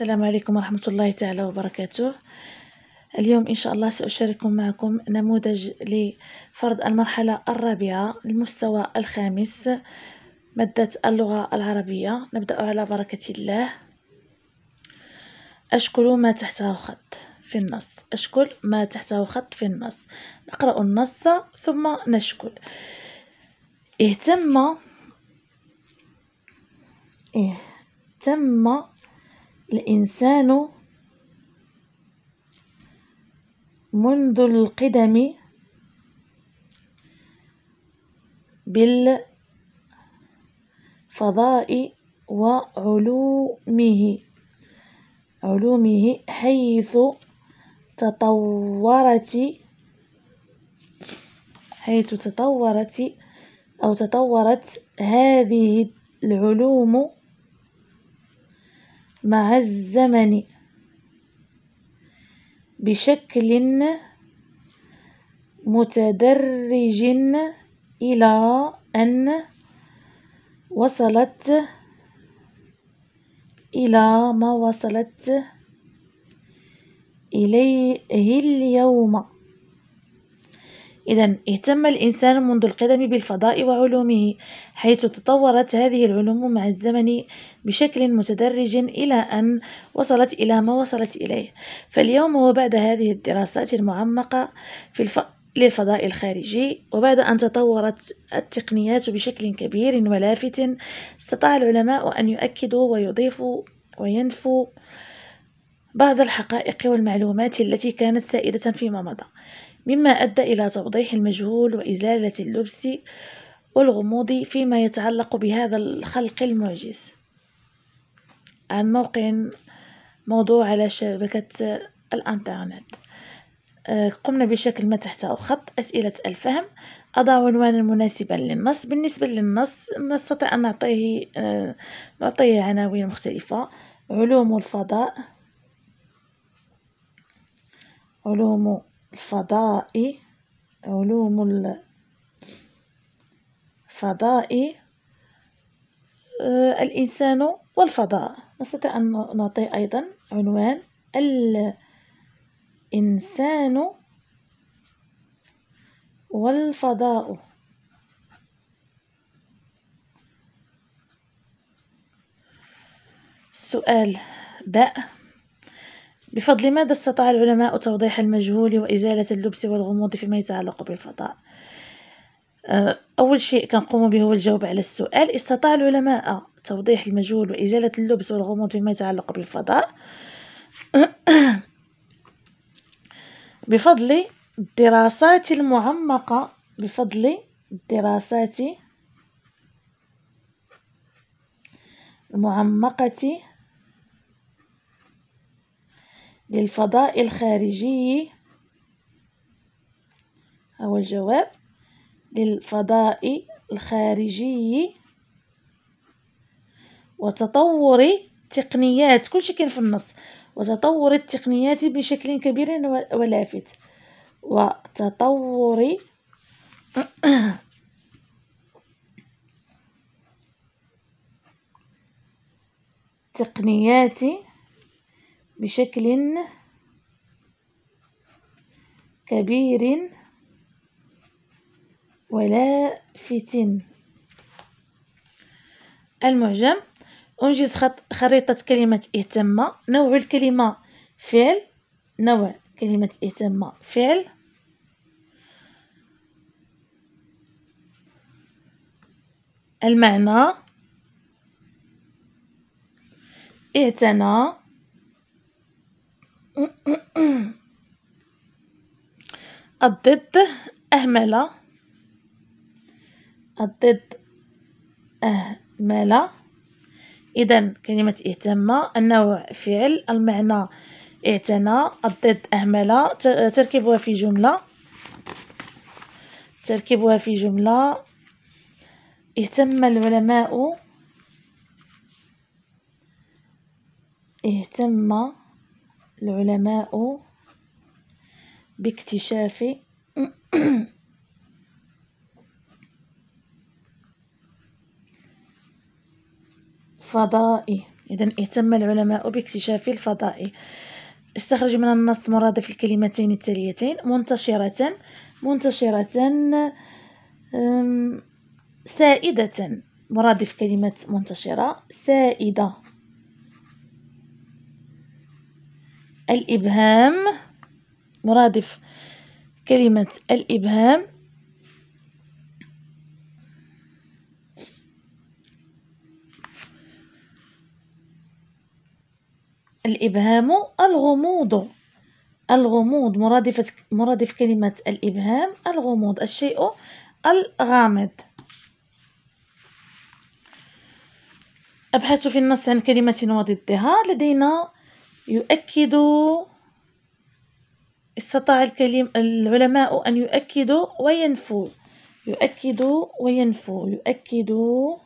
السلام عليكم ورحمة الله تعالى وبركاته اليوم إن شاء الله سأشارك معكم نموذج لفرض المرحلة الرابعة المستوى الخامس مادة اللغة العربية نبدأ على بركة الله أشكل ما تحته خط في النص أشكل ما تحته خط في النص نقرأ النص ثم نشكل اهتم اهتم الإنسان منذ القدم بالفضاء وعلومه علومه حيث تطورت حيث تطورت أو تطورت هذه العلوم مع الزمن بشكل متدرج إلى أن وصلت إلى ما وصلت إليه اليوم إذا اهتم الإنسان منذ القدم بالفضاء وعلومه حيث تطورت هذه العلوم مع الزمن بشكل متدرج إلى أن وصلت إلى ما وصلت إليه فاليوم وبعد هذه الدراسات المعمقة في الف... للفضاء الخارجي وبعد أن تطورت التقنيات بشكل كبير ولافت استطاع العلماء أن يؤكدوا ويضيفوا وينفوا بعض الحقائق والمعلومات التي كانت سائدة فيما مضى مما أدى إلى توضيح المجهول وإزالة اللبس والغموض فيما يتعلق بهذا الخلق المعجز عن موقع موضوع على شبكة الانترنت آه، قمنا بشكل ما تحته خط أسئلة الفهم أضع عنوانا مناسبا للنص بالنسبة للنص نستطيع أن نعطيه آه، نعطيه عناوين مختلفة علوم الفضاء علوم الفضاء علوم الفضاء آه، الإنسان والفضاء نستطيع أن نعطي أيضا عنوان الإنسان والفضاء السؤال باء بفضل ماذا استطاع العلماء توضيح المجهول وإزالة اللبس والغموض فيما يتعلق بالفضاء آه، أول شيء كنقوم به هو الجواب على السؤال استطاع العلماء توضيح المجهول وإزالة اللبس والغموض فيما يتعلق بالفضاء بفضل الدراسات المعمقة بفضل الدراسات المعمقة للفضاء الخارجي هو الجواب للفضاء الخارجي وتطور تقنيات كلشي كاين في النص وتطور التقنيات بشكل كبير ولافت وتطور تقنيات بشكل كبير ولافت المعجم أنجز خط خريطة كلمة اهتم نوع الكلمة فعل نوع كلمة اهتم فعل المعنى اعتنى الضد أهمل الضد أهمل إذا كلمة اهتم النوع فعل المعنى اعتنى الضد أهمل تركيبها في جملة تركيبها في جملة اهتم العلماء اهتم العلماء باكتشاف فضائي إذا اهتم العلماء باكتشاف الفضائي استخرج من النص مرادف الكلمتين التاليتين منتشرة منتشرة سائدة مرادف كلمة منتشرة سائدة الإبهام مرادف كلمة الإبهام الإبهام الغموض الغموض مرادفة مرادف كلمة الإبهام الغموض الشيء الغامض أبحث في النص عن كلمة وضدها لدينا يؤكد استطاع الكلم العلماء أن يؤكدوا وينفوا يؤكدوا وينفوا يؤكدوا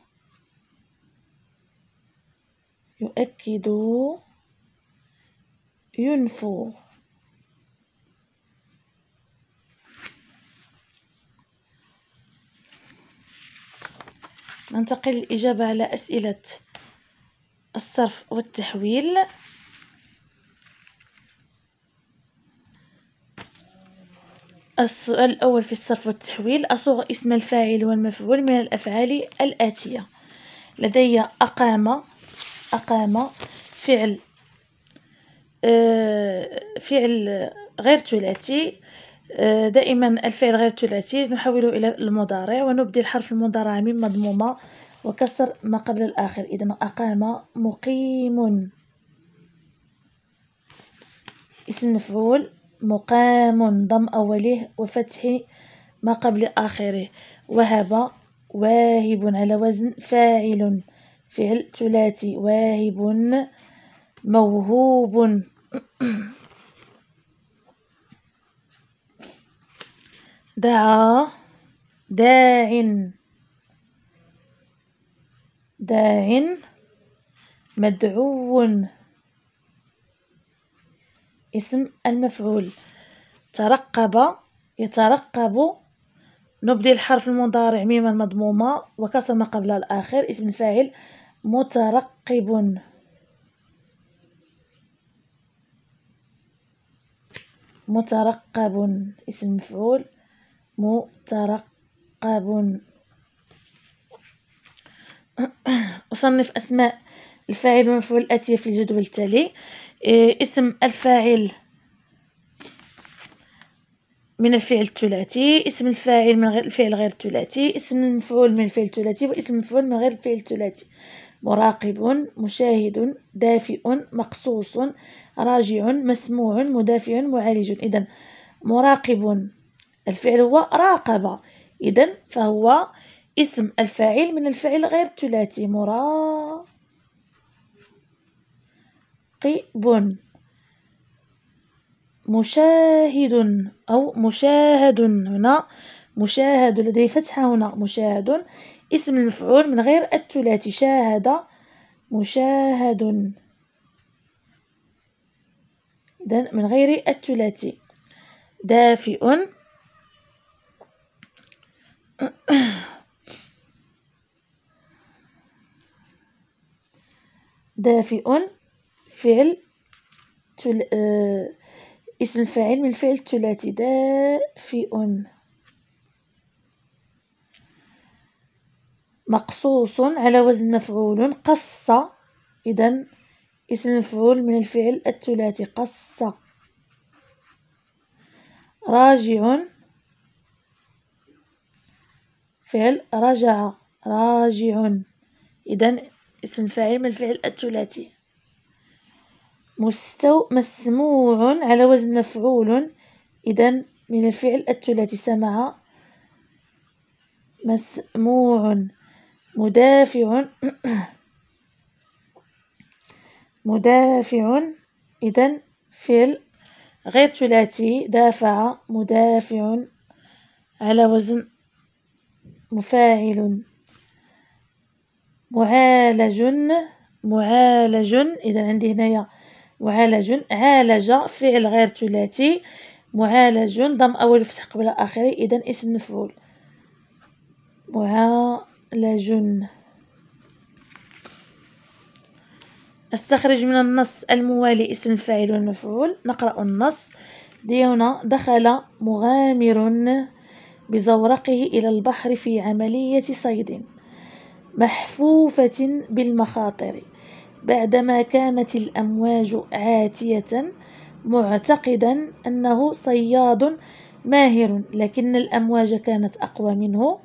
يؤكدوا ينفوا ننتقل للإجابة على أسئلة الصرف والتحويل السؤال الأول في الصرف والتحويل أصوغ اسم الفاعل والمفعول من الأفعال الآتية لدي أقام أقام فعل آه، فعل غير ثلاثي آه، دائما الفعل غير ثلاثي نحوله إلى المضارع ونبدل الحرف المضارع من مضمومة وكسر ما قبل الآخر إذا أقام مقيم اسم مفعول مقام ضم أوله وفتح ما قبل آخره وهب واهب على وزن فاعل فعل ثلاثي واهب موهوب دعا داع داع مدعو اسم المفعول ترقب يترقب نبدي الحرف المضارع ميما المضمومه وكسر ما قبل الآخر اسم الفاعل مترقب مترقب اسم المفعول مترقب أصنف أسماء الفاعل والمفعول الآتية في الجدول التالي إيه، اسم الفاعل من الفعل الثلاثي اسم الفاعل من غير الفعل غير الثلاثي اسم المفعول من الفعل الثلاثي واسم المفعول من غير الفعل الثلاثي مراقب مشاهد دافئ مقصوص راجع مسموع مدافع معالج اذا مراقب الفعل هو راقب اذا فهو اسم الفاعل من الفعل غير الثلاثي مراقب مراقب مشاهد أو مشاهد هنا مشاهد لديه فتحة هنا مشاهد اسم المفعول من غير الثلاثي شاهد مشاهد إذن من غير الثلاثي دافئ دافئ فعل تل... آه اسم الفاعل من الفعل الثلاثي دافئ مقصوص على وزن مفعول قص إذا اسم المفعول من الفعل الثلاثي قص راجع فعل رجع راجع إذا اسم الفاعل من الفعل الثلاثي مستو مسموع على وزن مفعول إذا من الفعل الثلاثي سمع مسموع مدافع مدافع إذا فعل غير ثلاثي دافع مدافع على وزن مفاعل معالج معالج إذا عندي هنايا معالج عالج فعل غير ثلاثي معالج ضم أول فتح قبل آخره إذا اسم مفعول معالج استخرج من النص الموالي اسم الفاعل والمفعول نقرأ النص ديونا دخل مغامر بزورقه إلى البحر في عملية صيد محفوفة بالمخاطر بعدما كانت الأمواج عاتية معتقدا أنه صياد ماهر لكن الأمواج كانت أقوى منه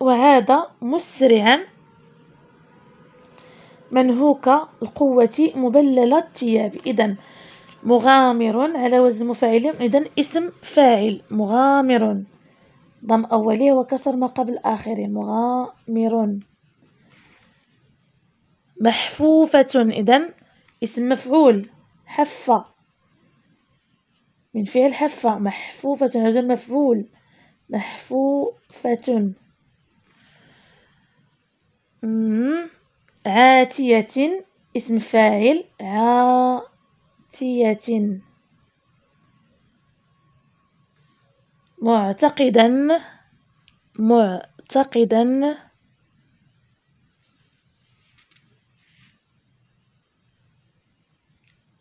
وعاد مسرعا منهوك القوة مبلل الثياب إذا مغامر على وزن مفاعل إذا اسم فاعل مغامر ضم أوله وكسر ما قبل آخره مغامر محفوفة إذا اسم مفعول حفة من فعل حفة محفوفة هذا المفعول محفوفة عاتية اسم فاعل عاتية معتقدا معتقدا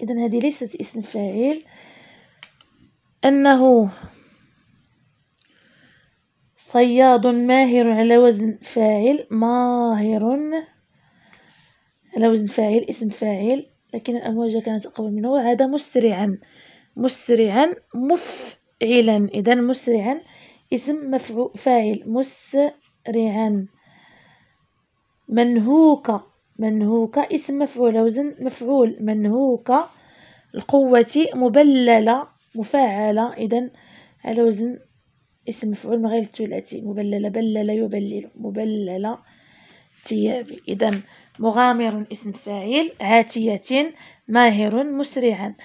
اذا هذه ليست اسم فاعل انه صياد ماهر على وزن فاعل ماهر على وزن فاعل اسم فاعل لكن الأمواج كانت أقوى منه وعاد مسرعا مسرعا مفعلا إذا مسرعا اسم مفعول فاعل مسرعا منهوكة منهوكة اسم مفعول وزن مفعول منهوكة القوة مبللة مفاعلة إذا على وزن اسم مفعول من غير الثلاثي مبللة بلل يبلل مبللة ثيابي إذا مغامر اسم فاعل عاتية ماهر مسرعا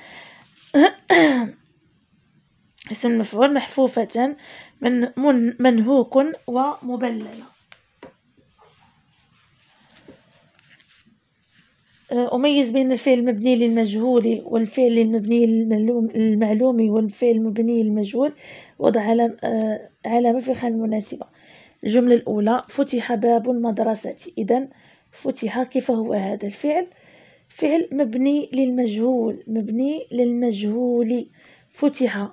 اسم مفعول محفوفة من منهوك ومبللة أميز بين الفعل المبني للمجهول والفعل المبني للمعلوم والفعل المبني للمجهول وضع علامة في الخانة المناسبة الجملة الأولى فتح باب المدرسة إذا فتح كيف هو هذا الفعل فعل مبني للمجهول مبني للمجهول فتح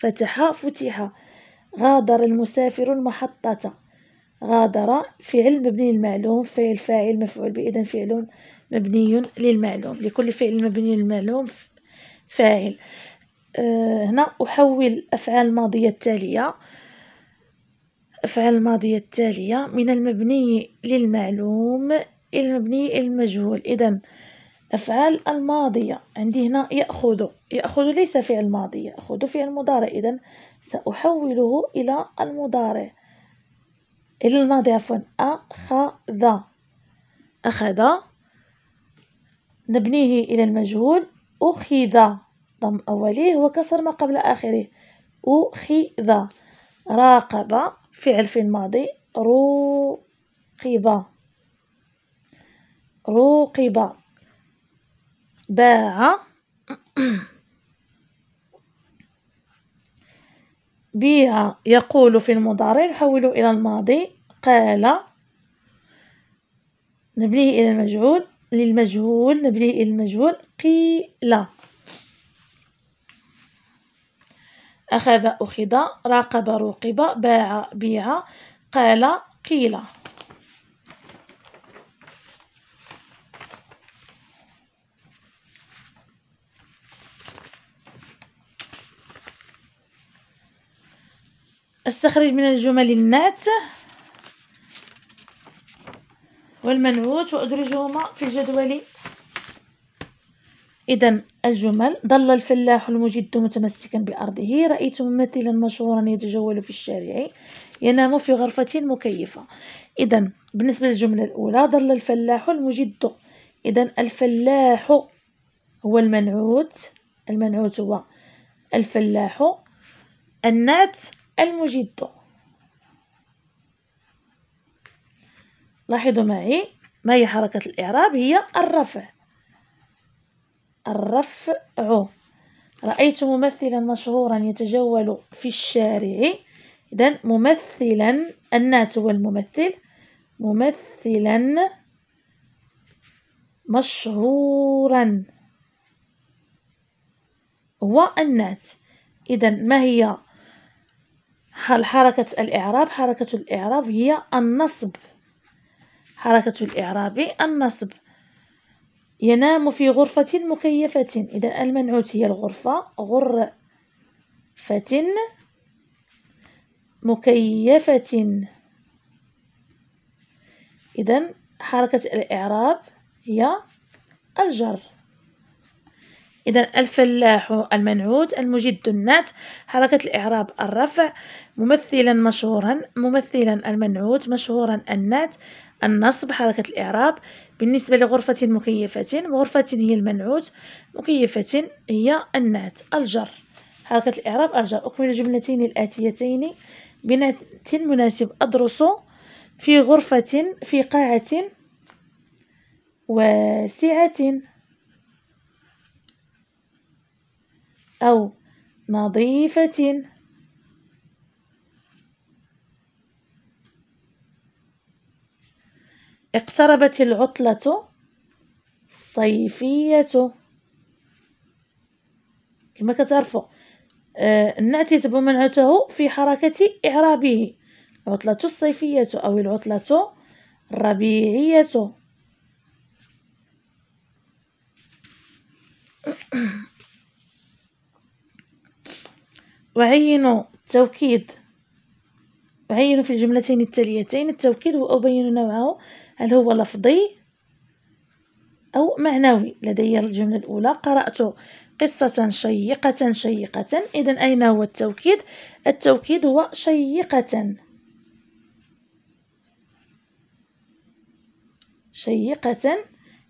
فتح فتح غادر المسافر المحطة غادر فعل مبني للمعلوم فعل فاعل مفعول به إذا فعل مبني للمعلوم لكل فعل مبني للمعلوم فاعل آه، هنا أحول أفعال الماضية التالية أفعال الماضية التالية من المبني للمعلوم إلى المبني المجهول إذا أفعال الماضية عندي هنا يأخذ يأخذ ليس فعل ماضي يأخذ فعل مضارع إذا سأحوله إلى المضارع إلى الماضي عفوا أخذ أخذ نبنيه إلى المجهول أخذ ضم أوليه وكسر ما قبل آخره أخذ راقب فعل في الماضي روقب روقب باع بيع يقول في المضارع نحول إلى الماضي قال نبنيه إلى المجهول للمجهول نبني المجهول قيل أخذ أخذ راقب رقب باع بيع قال قيل استخرج من الجمل النات والمنوت وأدرجهما في الجدول إذا الجمل ظل الفلاح المجد متمسكا بأرضه رأيت ممثلا مشهورا يتجول في الشارع ينام في غرفة مكيفة إذا بالنسبة للجملة الأولى ظل الفلاح المجد إذا الفلاح هو المنعوت المنعوت هو الفلاح النعت المجد لاحظوا معي ما هي حركة الإعراب هي الرفع الرفع رأيت ممثلا مشهورا يتجول في الشارع إذا ممثلا النات هو الممثل ممثلا مشهورا هو النات إذا ما هي حركة الإعراب حركة الإعراب هي النصب حركة الإعراب النصب ينام في غرفة مكيفة إذا المنعوت هي الغرفة غرفة مكيفة إذا حركة الإعراب هي الجر إذا الفلاح المنعوت المجد النات حركة الإعراب الرفع ممثلا مشهورا ممثلا المنعوت مشهورا النات النصب حركة الإعراب بالنسبة لغرفة مكيفة غرفة هي المنعوت مكيفة هي النعت الجر حركة الإعراب الجر أكمل الجملتين الآتيتين بنعت مناسب أدرس في غرفة في قاعة واسعة أو نظيفة اقتربت العطلة الصيفية كما كتعرفوا آه، النعت يتبع منعته في حركة إعرابه العطلة الصيفية أو العطلة الربيعية وعينوا التوكيد وعينوا في الجملتين التاليتين التوكيد وأبين نوعه هل هو لفظي أو معنوي لدي الجملة الأولى قرأت قصة شيقة شيقة إذا أين هو التوكيد التوكيد هو شيقة شيقة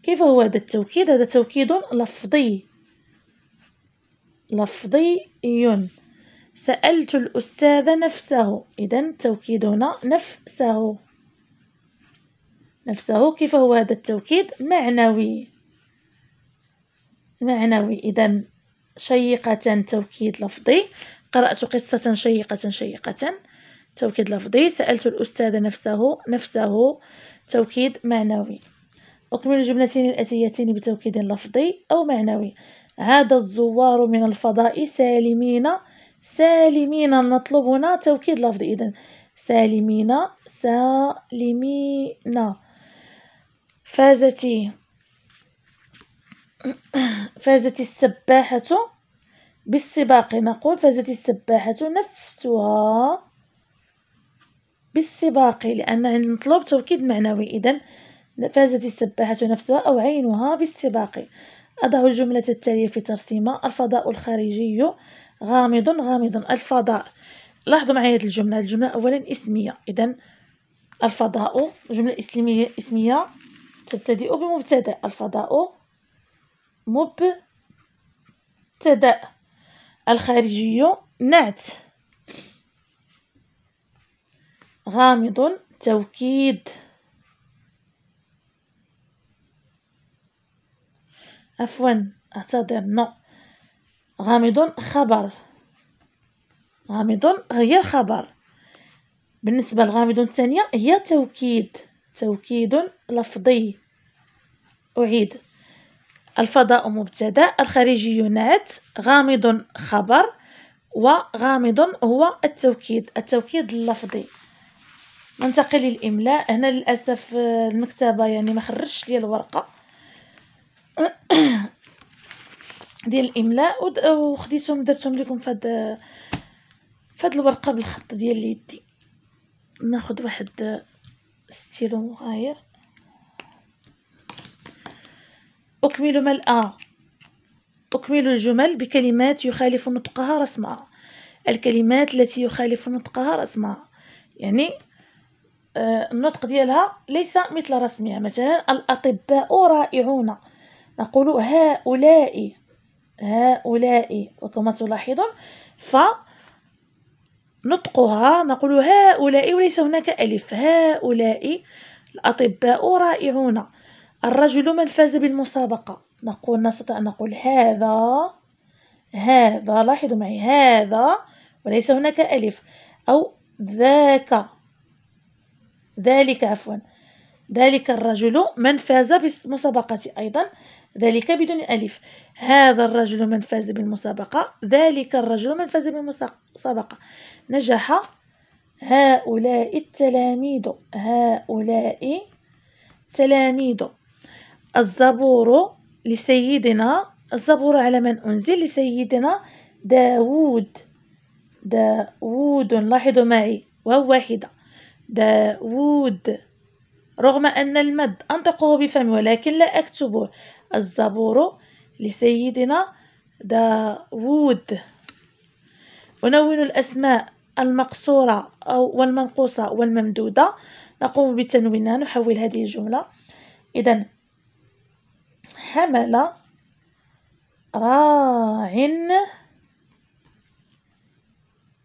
كيف هو هذا التوكيد هذا توكيد لفظي لفظي سألت الأستاذ نفسه إذا توكيدنا نفسه نفسه كيف هو هذا التوكيد معنوي معنوي إذا شيقة توكيد لفظي قرأت قصة شيقة شيقة توكيد لفظي سألت الأستاذ نفسه نفسه توكيد معنوي أكمل الجملتين الآتيتين بتوكيد لفظي أو معنوي هذا الزوار من الفضاء سالمين سالمين نطلبنا توكيد لفظي إذا سالمين سالمين فازت فازت السباحة بالسباق نقول فازت السباحة نفسها بالسباق لأن نطلب توكيد معنوي إذا فازت السباحة نفسها أو عينها بالسباق أضع الجملة التالية في ترسيمة الفضاء الخارجي غامض غامض الفضاء لاحظوا معي هذه الجملة الجملة أولا اسمية إذا الفضاء جملة اسمية اسمية تبتدئ بمبتدأ الفضاء مبتدأ الخارجي نعت غامض توكيد عفوا اعتذر نو غامض خبر غامض هي خبر بالنسبة لغامض الثانية هي توكيد توكيد لفظي أعيد الفضاء مبتدأ الخارجيونات غامض خبر وغامض هو التوكيد التوكيد اللفظي ننتقل للإملاء هنا للأسف آه، المكتبة يعني ما خرجش لي الورقة ديال الإملاء وخديتهم درتهم لكم فهاد فهاد الورقة بالخط ديال اليدي ناخد واحد آه، ستيلو مغاير أكمل ملأ آه. أكمل الجمل بكلمات يخالف نطقها رسمها الكلمات التي يخالف نطقها رسمها يعني آه، النطق ديالها ليس مثل رسمها مثلا الأطباء رائعون نقول هؤلاء هؤلاء وكما تلاحظون ف نطقها نقول هؤلاء وليس هناك ألف هؤلاء الأطباء رائعون الرجل من فاز بالمسابقة نقول نستطيع أن نقول هذا هذا لاحظوا معي هذا وليس هناك ألف أو ذاك ذلك عفوا ذلك الرجل من فاز بالمسابقة أيضا ذلك بدون ألف هذا الرجل من فاز بالمسابقة ذلك الرجل من فاز بالمسابقة نجح هؤلاء التلاميذ هؤلاء التلاميذ الزبور لسيدنا الزبور على من أنزل لسيدنا داوود داوود لاحظوا معي وهو واحدة داوود رغم أن المد أنطقه بفمي ولكن لا أكتبه الزبور لسيدنا داوود ونون الأسماء المقصورة أو والمنقوصة والممدودة نقوم بتنوينها نحول هذه الجملة إذا حمل راع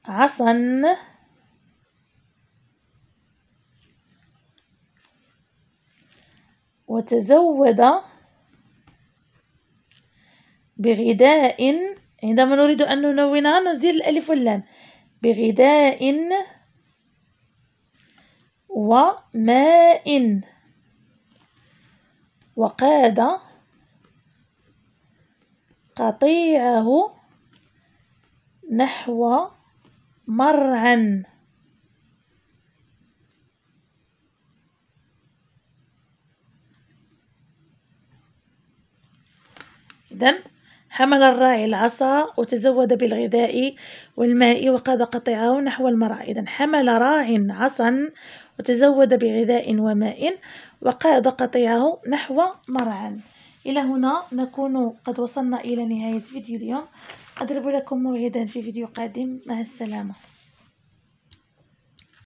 عصا وتزود بغذاء عندما نريد أن ننونها نزيل الألف واللام بغذاء وماء وقاد قطيعه نحو مرعا إذا حمل الراعي العصا وتزود بالغذاء والماء وقاد قطيعه نحو المرعى إذا حمل راع عصا وتزود بغذاء وماء وقاد قطيعه نحو مرعى إلى هنا نكون قد وصلنا إلى نهاية فيديو اليوم أضرب لكم موعدا في فيديو قادم مع السلامة